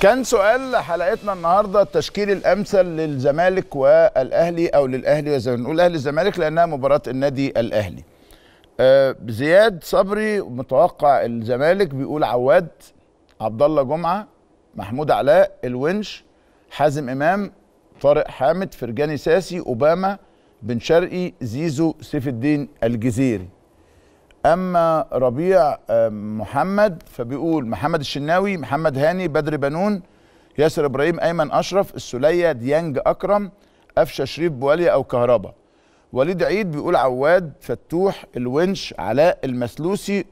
كان سؤال حلقتنا النهارده التشكيل الامثل للزمالك والاهلي او للاهلي زي ما نقول اهلي الزمالك لانها مباراه النادي الاهلي. آه زياد صبري متوقع الزمالك بيقول عواد عبد الله جمعه محمود علاء الونش حازم امام طارق حامد فرجاني ساسي اوباما بن شرقي زيزو سيف الدين الجزيري اما ربيع آه، محمد فبيقول محمد الشناوي محمد هاني بدر بنون ياسر ابراهيم ايمن اشرف السليه ديانج اكرم قفشه شريف بواليا او كهربا وليد عيد بيقول عواد فتوح الونش علاء المسلوسي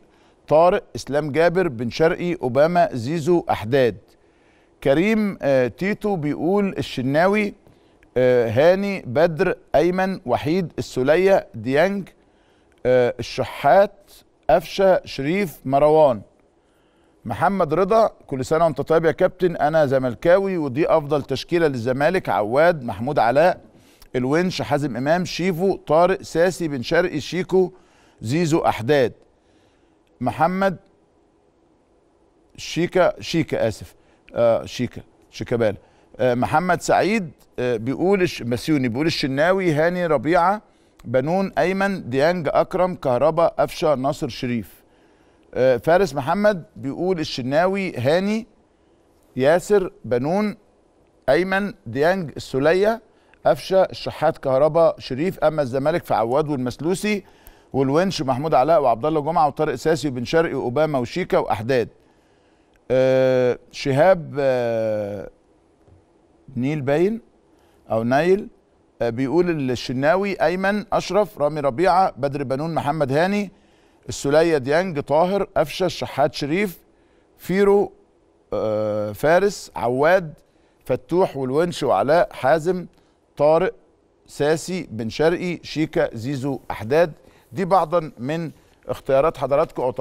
طارق اسلام جابر بن شرقي اوباما زيزو احداد كريم آه، تيتو بيقول الشناوي آه، هاني بدر ايمن وحيد السليه ديانج آه، الشحات قفشه شريف مروان محمد رضا كل سنه وانت طيب يا كابتن انا زملكاوي ودي افضل تشكيله للزمالك عواد محمود علاء الونش حازم امام شيفو طارق ساسي بن شرقي شيكو زيزو احداد محمد شيكا شيكا اسف آه شيكا شيكابالا آه محمد سعيد آه بيقول مسيوني بيقول الشناوي هاني ربيعه بنون ايمن ديانج اكرم كهربا افشا ناصر شريف آه، فارس محمد بيقول الشناوي هاني ياسر بنون ايمن ديانج السوليه افشا الشحات كهربا شريف اما الزمالك فعواد والمسلوسي والونش محمود علاء وعبد الله جمعه وطارق ساسي وبن شرقي واوباما وشيكا واحداد أه شهاب أه نيل باين او نايل آه، بيقول الشناوي ايمن اشرف رامي ربيعه بدر بنون محمد هاني السليه ديانج طاهر قفشه الشحات شريف فيرو آه، فارس عواد فتوح والونش وعلاء حازم طارق ساسي بن شرقي شيكا زيزو احداد دي بعضا من اختيارات حضراتكم